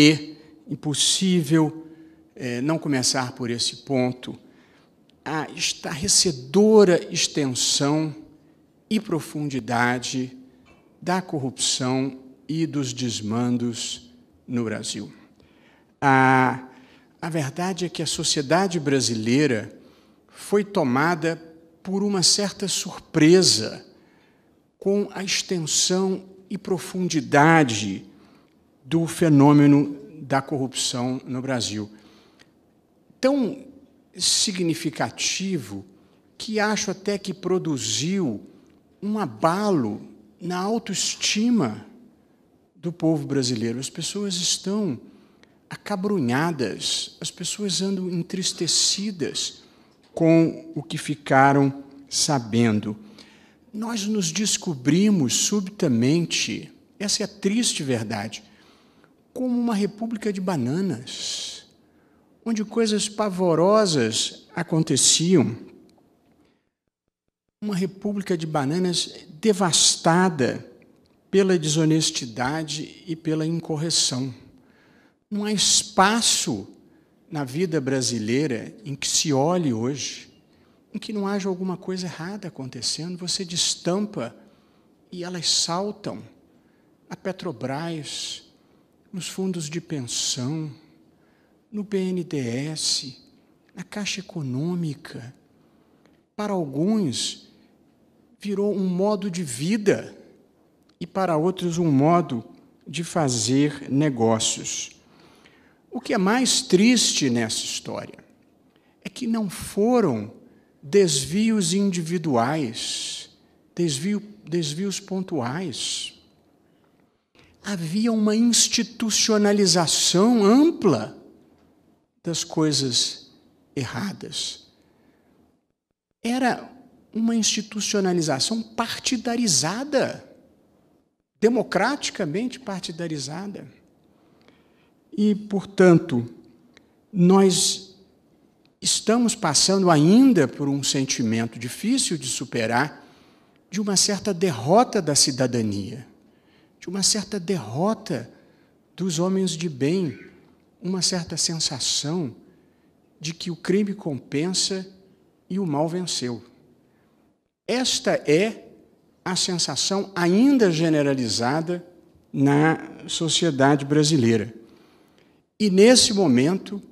e impossível é, não começar por esse ponto. A estarrecedora extensão e profundidade da corrupção e dos desmandos no Brasil. A, a verdade é que a sociedade brasileira foi tomada por uma certa surpresa com a extensão e profundidade do fenômeno da corrupção no Brasil. Tão significativo que acho até que produziu um abalo na autoestima do povo brasileiro. As pessoas estão acabrunhadas, as pessoas andam entristecidas com o que ficaram sabendo. Nós nos descobrimos subitamente, essa é a triste verdade, como uma república de bananas, onde coisas pavorosas aconteciam. Uma república de bananas devastada pela desonestidade e pela incorreção. Não há espaço na vida brasileira em que se olhe hoje, em que não haja alguma coisa errada acontecendo, você destampa e elas saltam. A Petrobras, nos fundos de pensão, no BNDES, na Caixa Econômica. Para alguns, virou um modo de vida e para outros, um modo de fazer negócios. O que é mais triste nessa história é que não foram desvios individuais, desvio, desvios pontuais havia uma institucionalização ampla das coisas erradas. Era uma institucionalização partidarizada, democraticamente partidarizada. E, portanto, nós estamos passando ainda por um sentimento difícil de superar de uma certa derrota da cidadania de uma certa derrota dos homens de bem, uma certa sensação de que o crime compensa e o mal venceu. Esta é a sensação ainda generalizada na sociedade brasileira. E nesse momento,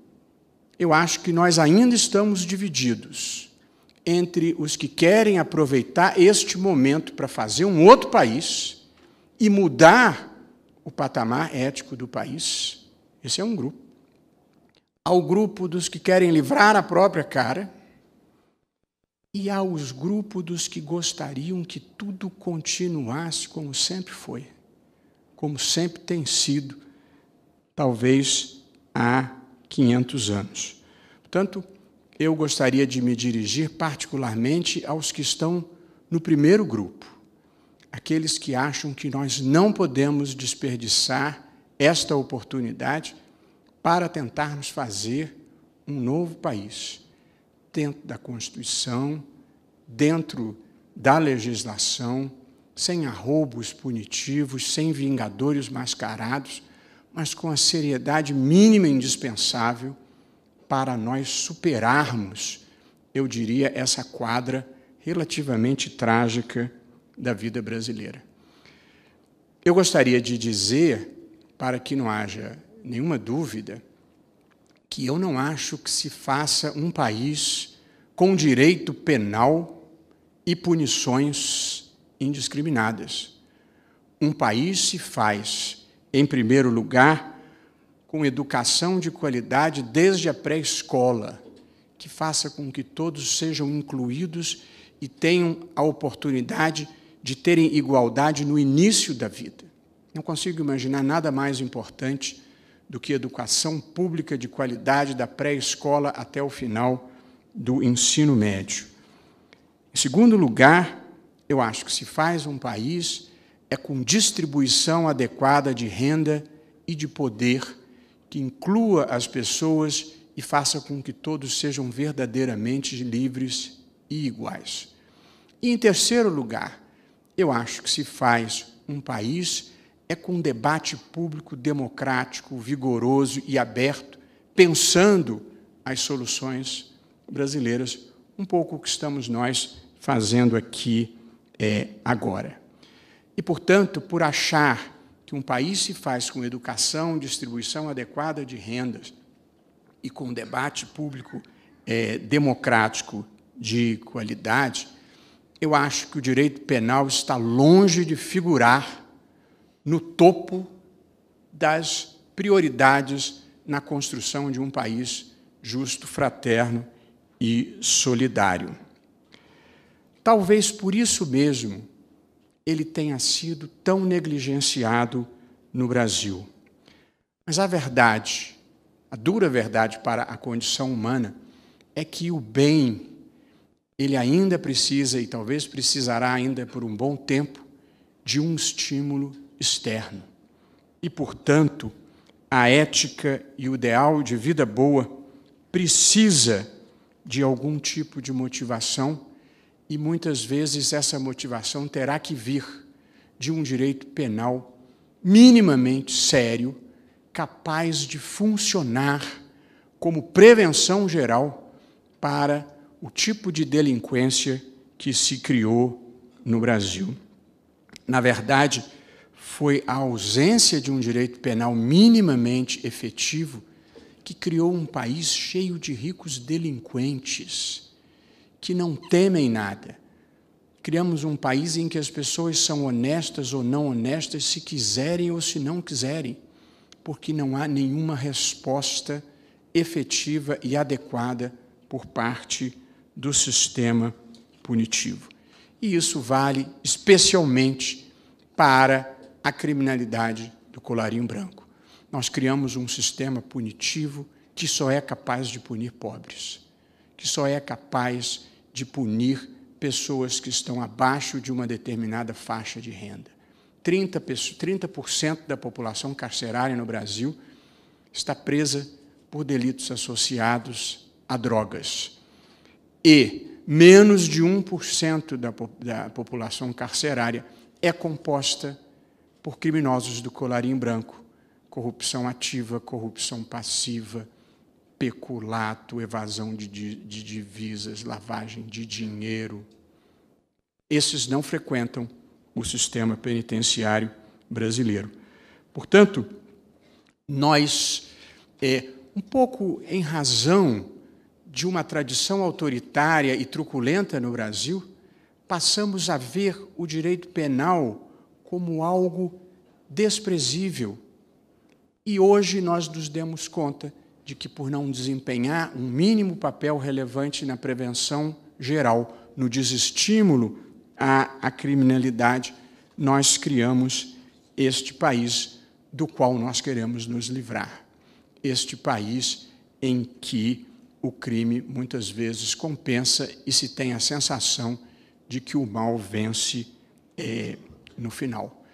eu acho que nós ainda estamos divididos entre os que querem aproveitar este momento para fazer um outro país e mudar o patamar ético do país. Esse é um grupo. Ao grupo dos que querem livrar a própria cara e aos grupos dos que gostariam que tudo continuasse como sempre foi, como sempre tem sido, talvez há 500 anos. Portanto, eu gostaria de me dirigir particularmente aos que estão no primeiro grupo aqueles que acham que nós não podemos desperdiçar esta oportunidade para tentarmos fazer um novo país, dentro da Constituição, dentro da legislação, sem arroubos punitivos, sem vingadores mascarados, mas com a seriedade mínima indispensável para nós superarmos, eu diria, essa quadra relativamente trágica da vida brasileira. Eu gostaria de dizer, para que não haja nenhuma dúvida, que eu não acho que se faça um país com direito penal e punições indiscriminadas. Um país se faz, em primeiro lugar, com educação de qualidade desde a pré-escola, que faça com que todos sejam incluídos e tenham a oportunidade de de terem igualdade no início da vida. Não consigo imaginar nada mais importante do que educação pública de qualidade da pré-escola até o final do ensino médio. Em segundo lugar, eu acho que se faz um país é com distribuição adequada de renda e de poder que inclua as pessoas e faça com que todos sejam verdadeiramente livres e iguais. E em terceiro lugar, eu acho que se faz um país é com um debate público democrático, vigoroso e aberto, pensando as soluções brasileiras, um pouco o que estamos nós fazendo aqui é, agora. E, portanto, por achar que um país se faz com educação, distribuição adequada de rendas e com um debate público é, democrático de qualidade, eu acho que o direito penal está longe de figurar no topo das prioridades na construção de um país justo, fraterno e solidário. Talvez por isso mesmo ele tenha sido tão negligenciado no Brasil. Mas a verdade, a dura verdade para a condição humana, é que o bem ele ainda precisa, e talvez precisará ainda por um bom tempo, de um estímulo externo. E, portanto, a ética e o ideal de vida boa precisa de algum tipo de motivação e muitas vezes essa motivação terá que vir de um direito penal minimamente sério, capaz de funcionar como prevenção geral para o tipo de delinquência que se criou no Brasil. Na verdade, foi a ausência de um direito penal minimamente efetivo que criou um país cheio de ricos delinquentes que não temem nada. Criamos um país em que as pessoas são honestas ou não honestas, se quiserem ou se não quiserem, porque não há nenhuma resposta efetiva e adequada por parte do sistema punitivo. E isso vale especialmente para a criminalidade do colarinho branco. Nós criamos um sistema punitivo que só é capaz de punir pobres, que só é capaz de punir pessoas que estão abaixo de uma determinada faixa de renda. 30%, da população carcerária no Brasil está presa por delitos associados a drogas e menos de 1% da, da população carcerária é composta por criminosos do colarinho branco, corrupção ativa, corrupção passiva, peculato, evasão de, de divisas, lavagem de dinheiro. Esses não frequentam o sistema penitenciário brasileiro. Portanto, nós, é, um pouco em razão de uma tradição autoritária e truculenta no Brasil, passamos a ver o direito penal como algo desprezível. E hoje nós nos demos conta de que, por não desempenhar um mínimo papel relevante na prevenção geral, no desestímulo à, à criminalidade, nós criamos este país do qual nós queremos nos livrar. Este país em que o crime muitas vezes compensa e se tem a sensação de que o mal vence é, no final.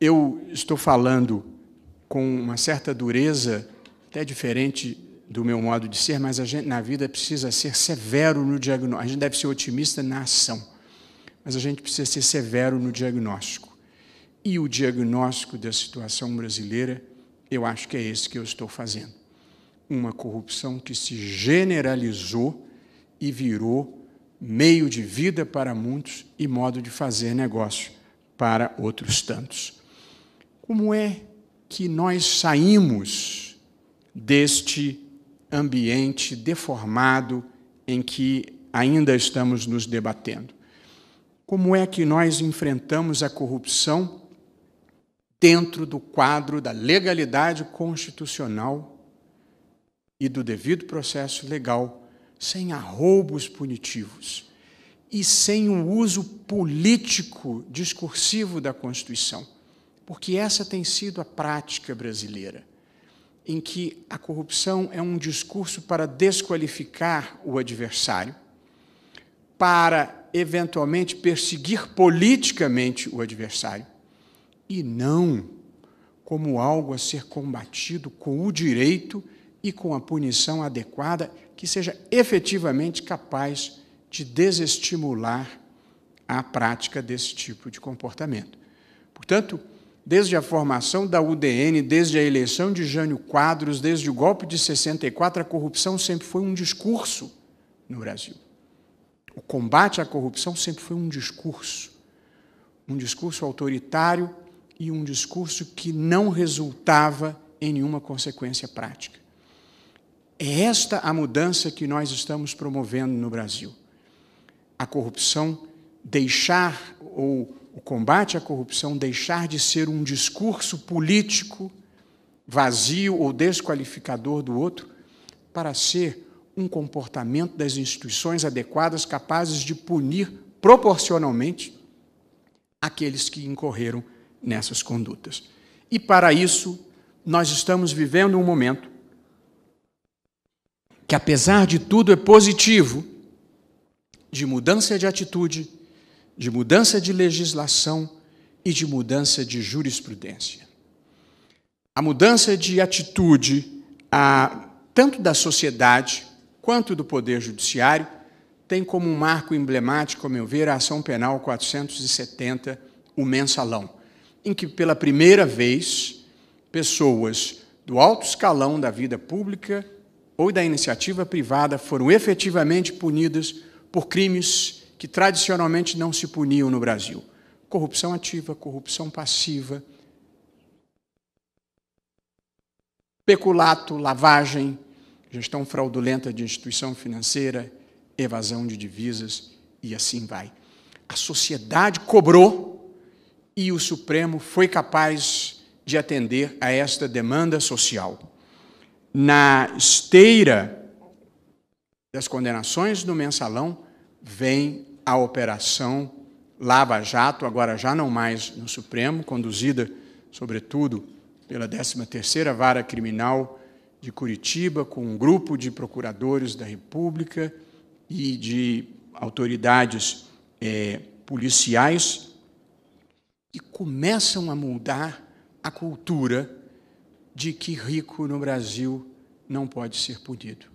Eu estou falando com uma certa dureza, até diferente do meu modo de ser, mas a gente na vida precisa ser severo no diagnóstico. A gente deve ser otimista na ação, mas a gente precisa ser severo no diagnóstico. E o diagnóstico da situação brasileira, eu acho que é esse que eu estou fazendo uma corrupção que se generalizou e virou meio de vida para muitos e modo de fazer negócio para outros tantos. Como é que nós saímos deste ambiente deformado em que ainda estamos nos debatendo? Como é que nós enfrentamos a corrupção dentro do quadro da legalidade constitucional e do devido processo legal, sem arroubos punitivos e sem o uso político discursivo da Constituição, porque essa tem sido a prática brasileira, em que a corrupção é um discurso para desqualificar o adversário, para eventualmente perseguir politicamente o adversário, e não como algo a ser combatido com o direito e com a punição adequada que seja efetivamente capaz de desestimular a prática desse tipo de comportamento. Portanto, desde a formação da UDN, desde a eleição de Jânio Quadros, desde o golpe de 64, a corrupção sempre foi um discurso no Brasil. O combate à corrupção sempre foi um discurso, um discurso autoritário e um discurso que não resultava em nenhuma consequência prática. É esta a mudança que nós estamos promovendo no Brasil. A corrupção deixar ou o combate à corrupção deixar de ser um discurso político vazio ou desqualificador do outro para ser um comportamento das instituições adequadas capazes de punir proporcionalmente aqueles que incorreram nessas condutas. E para isso, nós estamos vivendo um momento que apesar de tudo é positivo, de mudança de atitude, de mudança de legislação e de mudança de jurisprudência. A mudança de atitude, a, tanto da sociedade quanto do Poder Judiciário, tem como um marco emblemático, a meu ver, a Ação Penal 470, o mensalão, em que, pela primeira vez, pessoas do alto escalão da vida pública ou da iniciativa privada foram efetivamente punidas por crimes que tradicionalmente não se puniam no Brasil: corrupção ativa, corrupção passiva, peculato, lavagem, gestão fraudulenta de instituição financeira, evasão de divisas e assim vai. A sociedade cobrou e o Supremo foi capaz de atender a esta demanda social na esteira das condenações do mensalão, vem a operação Lava Jato, agora já não mais no Supremo, conduzida, sobretudo, pela 13ª Vara Criminal de Curitiba, com um grupo de procuradores da República e de autoridades é, policiais, que começam a mudar a cultura de que rico no Brasil não pode ser punido,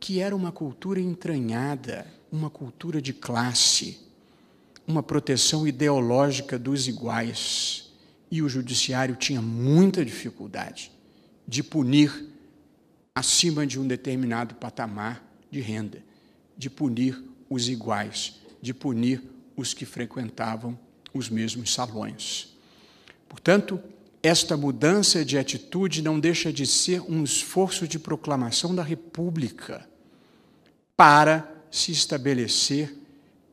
que era uma cultura entranhada, uma cultura de classe, uma proteção ideológica dos iguais, e o judiciário tinha muita dificuldade de punir acima de um determinado patamar de renda, de punir os iguais, de punir os que frequentavam os mesmos salões. Portanto, esta mudança de atitude não deixa de ser um esforço de proclamação da República para se estabelecer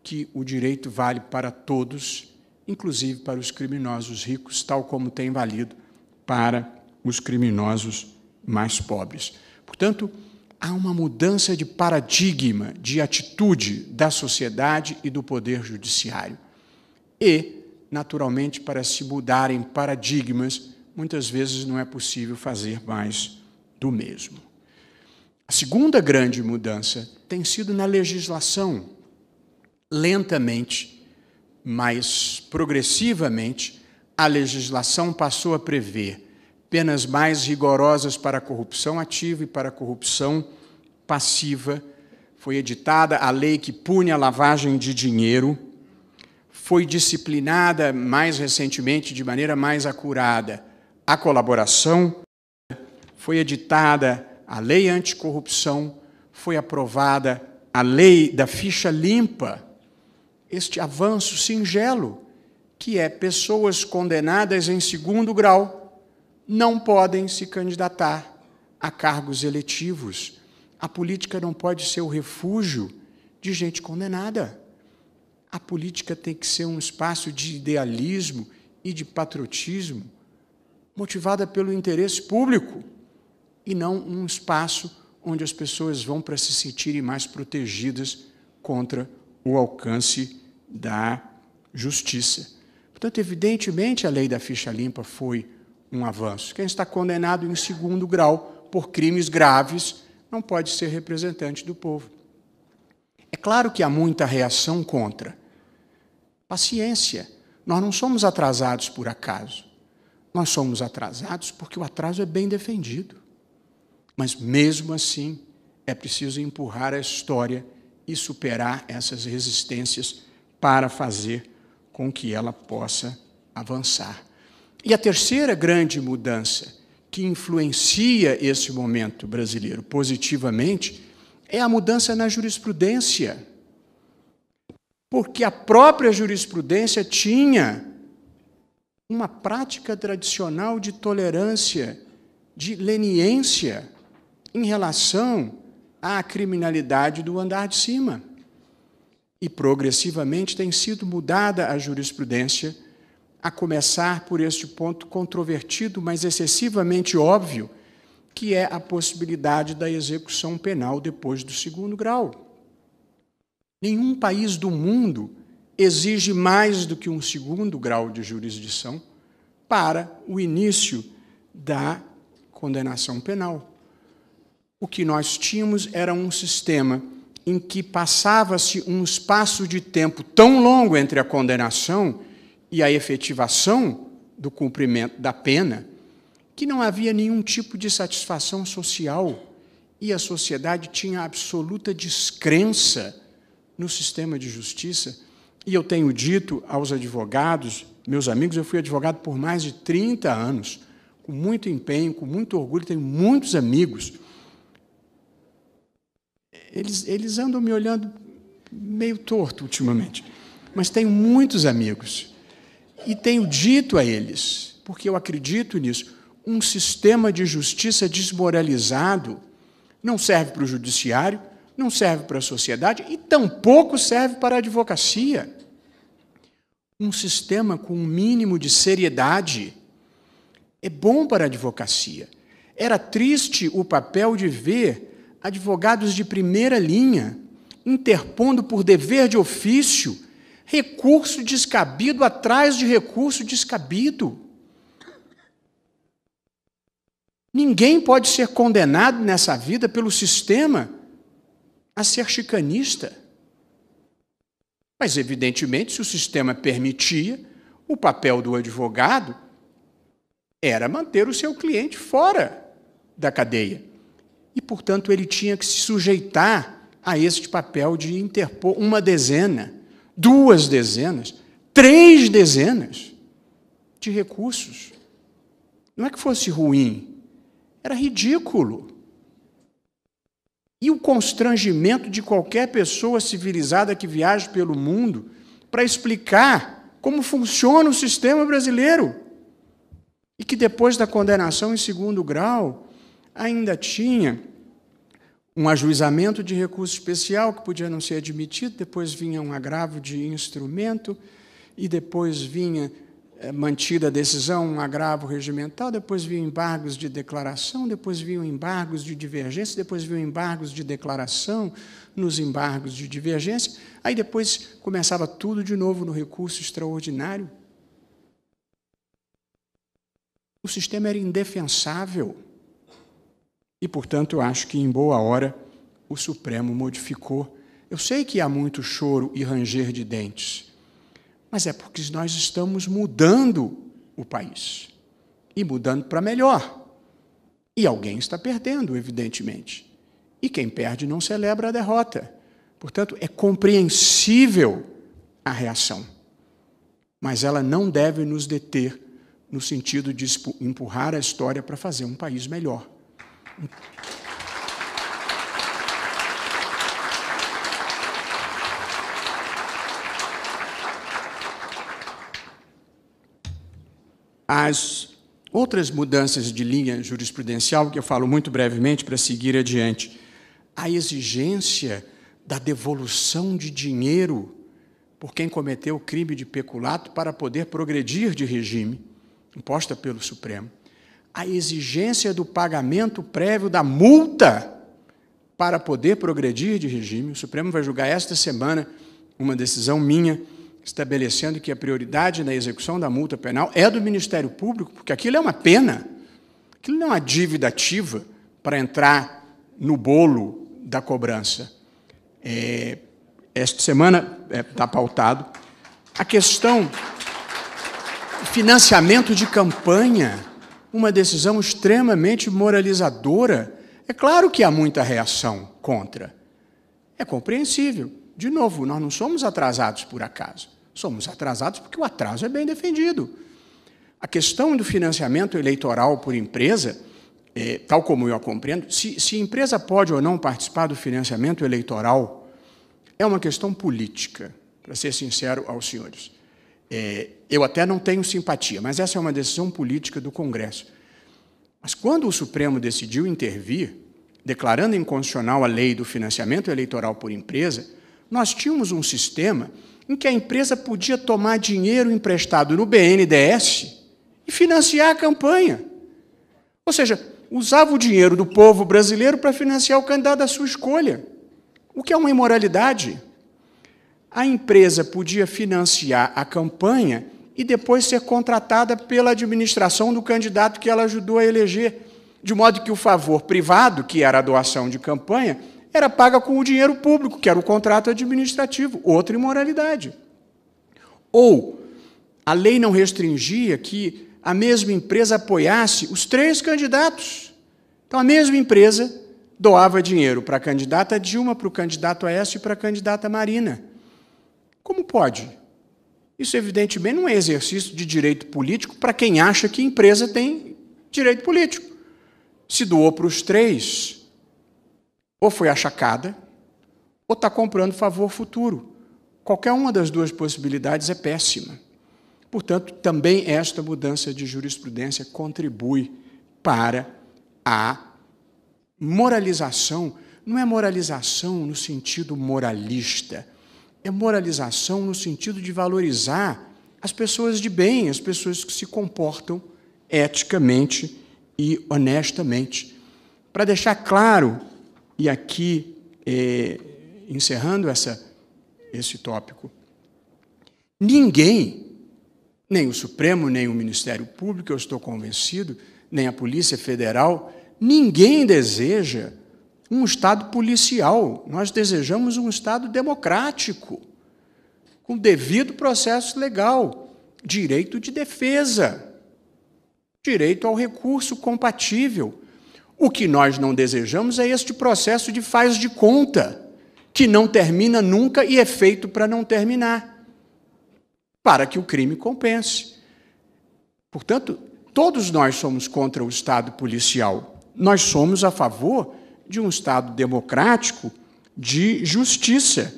que o direito vale para todos, inclusive para os criminosos ricos, tal como tem valido para os criminosos mais pobres. Portanto, há uma mudança de paradigma, de atitude da sociedade e do poder judiciário. E naturalmente para se mudarem paradigmas, muitas vezes não é possível fazer mais do mesmo. A segunda grande mudança tem sido na legislação. Lentamente, mas progressivamente, a legislação passou a prever penas mais rigorosas para a corrupção ativa e para a corrupção passiva. Foi editada a lei que pune a lavagem de dinheiro foi disciplinada mais recentemente de maneira mais acurada. A colaboração foi editada a lei anticorrupção, foi aprovada a lei da ficha limpa. Este avanço singelo, que é pessoas condenadas em segundo grau não podem se candidatar a cargos eletivos. A política não pode ser o refúgio de gente condenada a política tem que ser um espaço de idealismo e de patriotismo, motivada pelo interesse público, e não um espaço onde as pessoas vão para se sentirem mais protegidas contra o alcance da justiça. Portanto, evidentemente, a lei da ficha limpa foi um avanço. Quem está condenado em segundo grau por crimes graves não pode ser representante do povo. É claro que há muita reação contra, Paciência. Nós não somos atrasados por acaso. Nós somos atrasados porque o atraso é bem defendido. Mas mesmo assim, é preciso empurrar a história e superar essas resistências para fazer com que ela possa avançar. E a terceira grande mudança que influencia esse momento brasileiro positivamente é a mudança na jurisprudência porque a própria jurisprudência tinha uma prática tradicional de tolerância, de leniência em relação à criminalidade do andar de cima. E progressivamente tem sido mudada a jurisprudência, a começar por este ponto controvertido, mas excessivamente óbvio, que é a possibilidade da execução penal depois do segundo grau. Nenhum país do mundo exige mais do que um segundo grau de jurisdição para o início da condenação penal. O que nós tínhamos era um sistema em que passava-se um espaço de tempo tão longo entre a condenação e a efetivação do cumprimento da pena, que não havia nenhum tipo de satisfação social e a sociedade tinha absoluta descrença no sistema de justiça, e eu tenho dito aos advogados, meus amigos, eu fui advogado por mais de 30 anos, com muito empenho, com muito orgulho, tenho muitos amigos. Eles, eles andam me olhando meio torto ultimamente, mas tenho muitos amigos. E tenho dito a eles, porque eu acredito nisso, um sistema de justiça desmoralizado não serve para o judiciário, não serve para a sociedade e tampouco serve para a advocacia. Um sistema com um mínimo de seriedade é bom para a advocacia. Era triste o papel de ver advogados de primeira linha interpondo por dever de ofício recurso descabido atrás de recurso descabido. Ninguém pode ser condenado nessa vida pelo sistema a ser chicanista. Mas, evidentemente, se o sistema permitia, o papel do advogado era manter o seu cliente fora da cadeia. E, portanto, ele tinha que se sujeitar a este papel de interpor uma dezena, duas dezenas, três dezenas de recursos. Não é que fosse ruim, era ridículo. E o constrangimento de qualquer pessoa civilizada que viaja pelo mundo para explicar como funciona o sistema brasileiro. E que depois da condenação em segundo grau, ainda tinha um ajuizamento de recurso especial que podia não ser admitido, depois vinha um agravo de instrumento e depois vinha é, mantida a decisão, um agravo regimental, depois vinham embargos de declaração, depois vinham embargos de divergência, depois vinham embargos de declaração, nos embargos de divergência, aí depois começava tudo de novo no recurso extraordinário. O sistema era indefensável. E, portanto, eu acho que em boa hora o Supremo modificou. Eu sei que há muito choro e ranger de dentes mas é porque nós estamos mudando o país e mudando para melhor. E alguém está perdendo, evidentemente. E quem perde não celebra a derrota. Portanto, é compreensível a reação, mas ela não deve nos deter no sentido de empurrar a história para fazer um país melhor. As outras mudanças de linha jurisprudencial, que eu falo muito brevemente para seguir adiante, a exigência da devolução de dinheiro por quem cometeu o crime de peculato para poder progredir de regime, imposta pelo Supremo. A exigência do pagamento prévio da multa para poder progredir de regime. O Supremo vai julgar esta semana uma decisão minha estabelecendo que a prioridade na execução da multa penal é do Ministério Público, porque aquilo é uma pena, aquilo não é uma dívida ativa para entrar no bolo da cobrança. É, esta semana está é, tá pautado a questão financiamento de campanha, uma decisão extremamente moralizadora. É claro que há muita reação contra. É compreensível. De novo, nós não somos atrasados por acaso. Somos atrasados porque o atraso é bem defendido. A questão do financiamento eleitoral por empresa, é, tal como eu a compreendo, se, se empresa pode ou não participar do financiamento eleitoral, é uma questão política, para ser sincero aos senhores. É, eu até não tenho simpatia, mas essa é uma decisão política do Congresso. Mas quando o Supremo decidiu intervir, declarando inconstitucional a lei do financiamento eleitoral por empresa, nós tínhamos um sistema em que a empresa podia tomar dinheiro emprestado no BNDES e financiar a campanha. Ou seja, usava o dinheiro do povo brasileiro para financiar o candidato à sua escolha, o que é uma imoralidade. A empresa podia financiar a campanha e depois ser contratada pela administração do candidato que ela ajudou a eleger, de modo que o favor privado, que era a doação de campanha, era paga com o dinheiro público, que era o contrato administrativo, outra imoralidade. Ou a lei não restringia que a mesma empresa apoiasse os três candidatos. Então a mesma empresa doava dinheiro para a candidata Dilma, para o candidato Aécio e para a candidata Marina. Como pode? Isso, evidentemente, não é exercício de direito político para quem acha que empresa tem direito político. Se doou para os três, ou foi achacada, ou está comprando favor futuro. Qualquer uma das duas possibilidades é péssima. Portanto, também esta mudança de jurisprudência contribui para a moralização. Não é moralização no sentido moralista, é moralização no sentido de valorizar as pessoas de bem, as pessoas que se comportam eticamente e honestamente. Para deixar claro e aqui, é, encerrando essa, esse tópico, ninguém, nem o Supremo, nem o Ministério Público, eu estou convencido, nem a Polícia Federal, ninguém deseja um Estado policial. Nós desejamos um Estado democrático, com devido processo legal, direito de defesa, direito ao recurso compatível o que nós não desejamos é este processo de faz de conta, que não termina nunca e é feito para não terminar, para que o crime compense. Portanto, todos nós somos contra o Estado policial. Nós somos a favor de um Estado democrático, de justiça.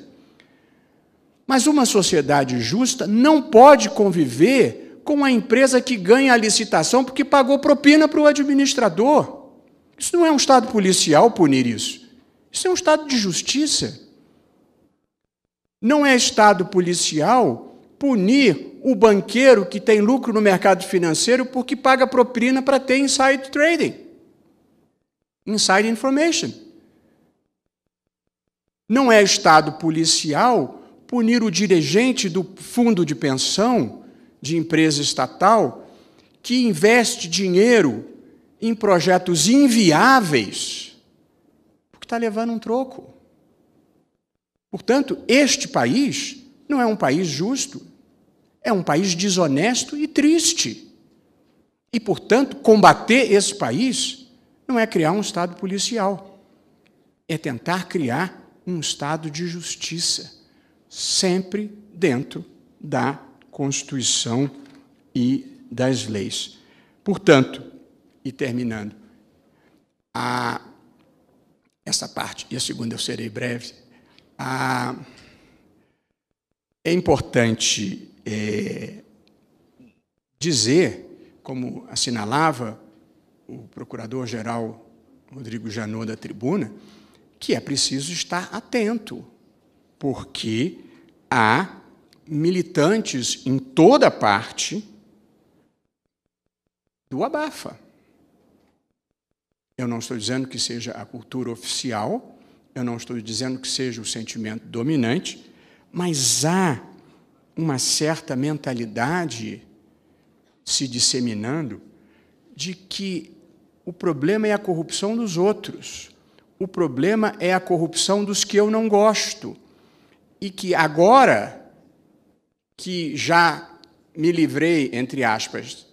Mas uma sociedade justa não pode conviver com a empresa que ganha a licitação porque pagou propina para o administrador isso não é um Estado policial punir isso. Isso é um Estado de justiça. Não é Estado policial punir o banqueiro que tem lucro no mercado financeiro porque paga propina para ter inside trading, inside information. Não é Estado policial punir o dirigente do fundo de pensão de empresa estatal que investe dinheiro em projetos inviáveis porque está levando um troco. Portanto, este país não é um país justo, é um país desonesto e triste. E, portanto, combater esse país não é criar um Estado policial, é tentar criar um Estado de justiça, sempre dentro da Constituição e das leis. Portanto, e terminando. A, essa parte, e a segunda eu serei breve. A, é importante é, dizer, como assinalava o procurador-geral Rodrigo Janot da tribuna, que é preciso estar atento, porque há militantes em toda parte do abafa. Eu não estou dizendo que seja a cultura oficial, eu não estou dizendo que seja o sentimento dominante, mas há uma certa mentalidade se disseminando de que o problema é a corrupção dos outros, o problema é a corrupção dos que eu não gosto. E que agora que já me livrei, entre aspas,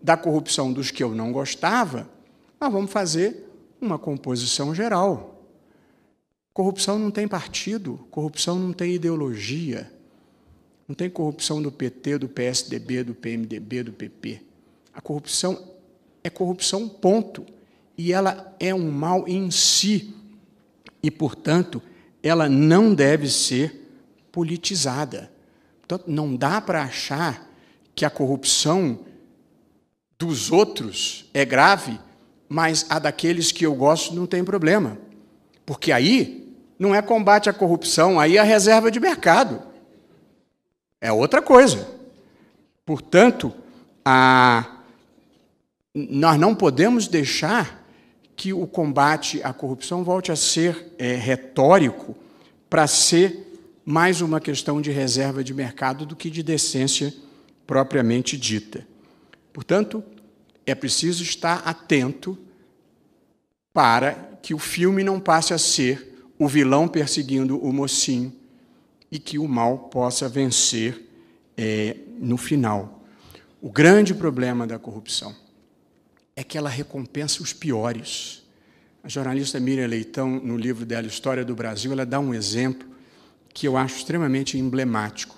da corrupção dos que eu não gostava, nós vamos fazer uma composição geral. Corrupção não tem partido, corrupção não tem ideologia. Não tem corrupção do PT, do PSDB, do PMDB, do PP. A corrupção é corrupção, ponto. E ela é um mal em si. E, portanto, ela não deve ser politizada. Portanto, não dá para achar que a corrupção dos outros é grave mas a daqueles que eu gosto não tem problema. Porque aí não é combate à corrupção, aí é reserva de mercado. É outra coisa. Portanto, a... nós não podemos deixar que o combate à corrupção volte a ser é, retórico para ser mais uma questão de reserva de mercado do que de decência propriamente dita. Portanto, é preciso estar atento para que o filme não passe a ser o vilão perseguindo o mocinho e que o mal possa vencer é, no final. O grande problema da corrupção é que ela recompensa os piores. A jornalista Miriam Leitão, no livro dela História do Brasil, ela dá um exemplo que eu acho extremamente emblemático.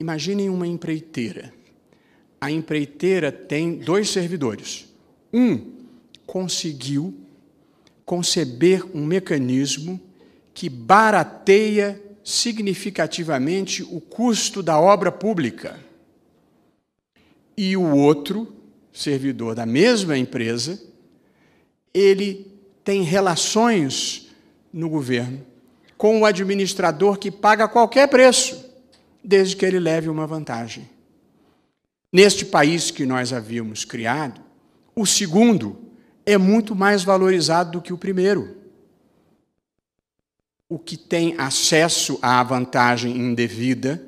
Imaginem uma empreiteira a empreiteira tem dois servidores. Um conseguiu conceber um mecanismo que barateia significativamente o custo da obra pública. E o outro, servidor da mesma empresa, ele tem relações no governo com o administrador que paga qualquer preço, desde que ele leve uma vantagem neste país que nós havíamos criado, o segundo é muito mais valorizado do que o primeiro. O que tem acesso à vantagem indevida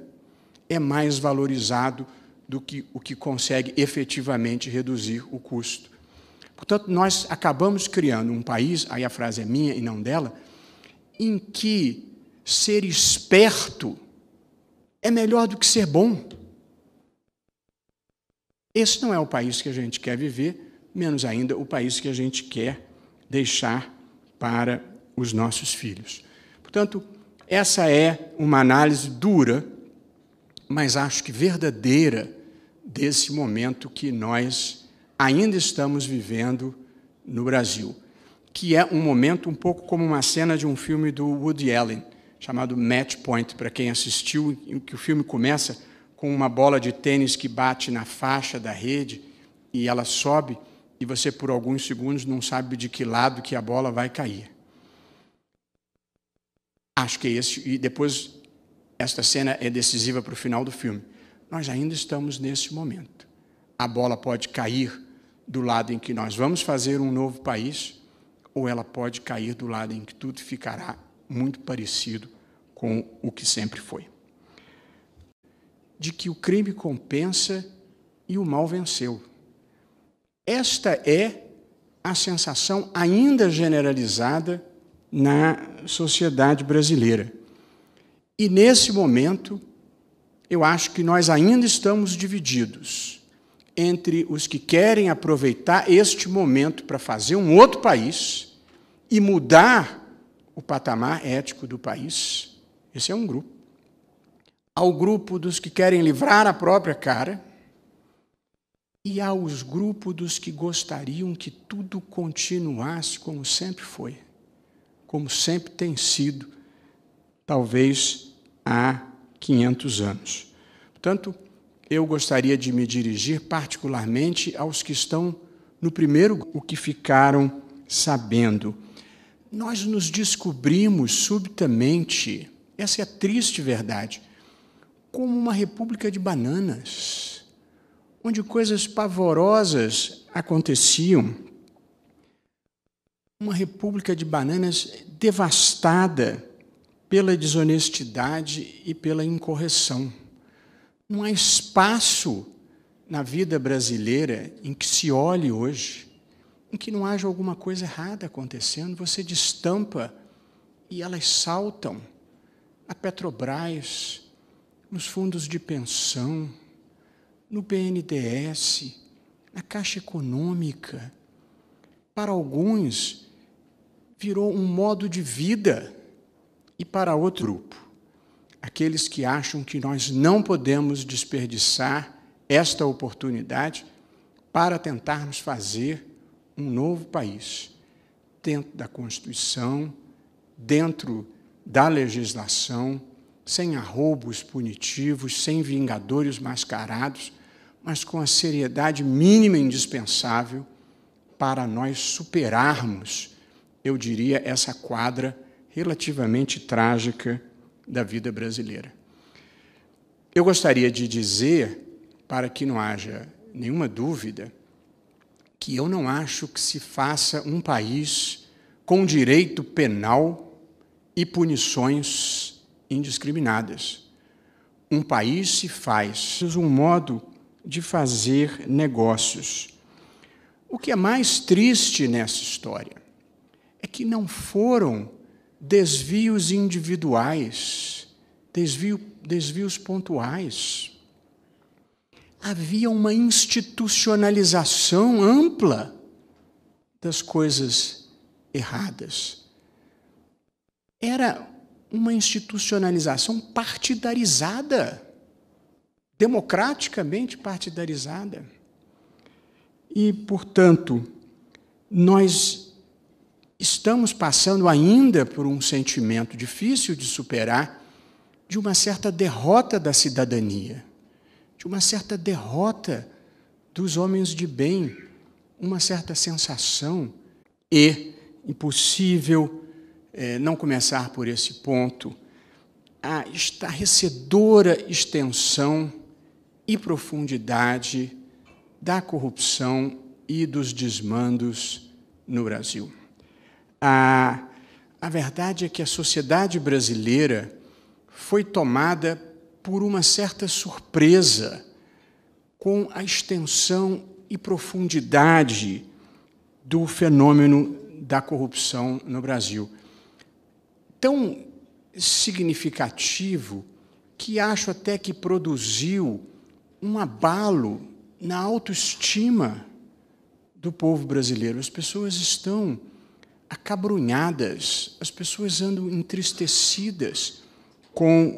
é mais valorizado do que o que consegue efetivamente reduzir o custo. Portanto, nós acabamos criando um país, aí a frase é minha e não dela, em que ser esperto é melhor do que ser bom. Esse não é o país que a gente quer viver, menos ainda o país que a gente quer deixar para os nossos filhos. Portanto, essa é uma análise dura, mas acho que verdadeira desse momento que nós ainda estamos vivendo no Brasil, que é um momento um pouco como uma cena de um filme do Woody Allen, chamado Match Point, para quem assistiu, em que o filme começa com uma bola de tênis que bate na faixa da rede e ela sobe e você por alguns segundos não sabe de que lado que a bola vai cair. Acho que esse e depois esta cena é decisiva para o final do filme. Nós ainda estamos nesse momento. A bola pode cair do lado em que nós vamos fazer um novo país, ou ela pode cair do lado em que tudo ficará muito parecido com o que sempre foi de que o crime compensa e o mal venceu. Esta é a sensação ainda generalizada na sociedade brasileira. E nesse momento, eu acho que nós ainda estamos divididos entre os que querem aproveitar este momento para fazer um outro país e mudar o patamar ético do país. Esse é um grupo ao grupo dos que querem livrar a própria cara e aos grupos dos que gostariam que tudo continuasse como sempre foi, como sempre tem sido, talvez há 500 anos. Portanto, eu gostaria de me dirigir particularmente aos que estão no primeiro, o que ficaram sabendo. Nós nos descobrimos subitamente, essa é a triste verdade, como uma república de bananas, onde coisas pavorosas aconteciam. Uma república de bananas devastada pela desonestidade e pela incorreção. Não há espaço na vida brasileira em que se olhe hoje, em que não haja alguma coisa errada acontecendo, você destampa e elas saltam. A Petrobras, nos fundos de pensão, no BNDES, na Caixa Econômica. Para alguns, virou um modo de vida, e para outro grupo, aqueles que acham que nós não podemos desperdiçar esta oportunidade para tentarmos fazer um novo país, dentro da Constituição, dentro da legislação sem arroubos punitivos, sem vingadores mascarados, mas com a seriedade mínima indispensável para nós superarmos, eu diria, essa quadra relativamente trágica da vida brasileira. Eu gostaria de dizer, para que não haja nenhuma dúvida, que eu não acho que se faça um país com direito penal e punições indiscriminadas. Um país se faz um modo de fazer negócios. O que é mais triste nessa história é que não foram desvios individuais, desvio, desvios pontuais. Havia uma institucionalização ampla das coisas erradas. Era uma institucionalização partidarizada, democraticamente partidarizada. E, portanto, nós estamos passando ainda por um sentimento difícil de superar de uma certa derrota da cidadania, de uma certa derrota dos homens de bem, uma certa sensação e impossível é, não começar por esse ponto, a estarrecedora extensão e profundidade da corrupção e dos desmandos no Brasil. A, a verdade é que a sociedade brasileira foi tomada por uma certa surpresa com a extensão e profundidade do fenômeno da corrupção no Brasil tão significativo que acho até que produziu um abalo na autoestima do povo brasileiro. As pessoas estão acabrunhadas, as pessoas andam entristecidas com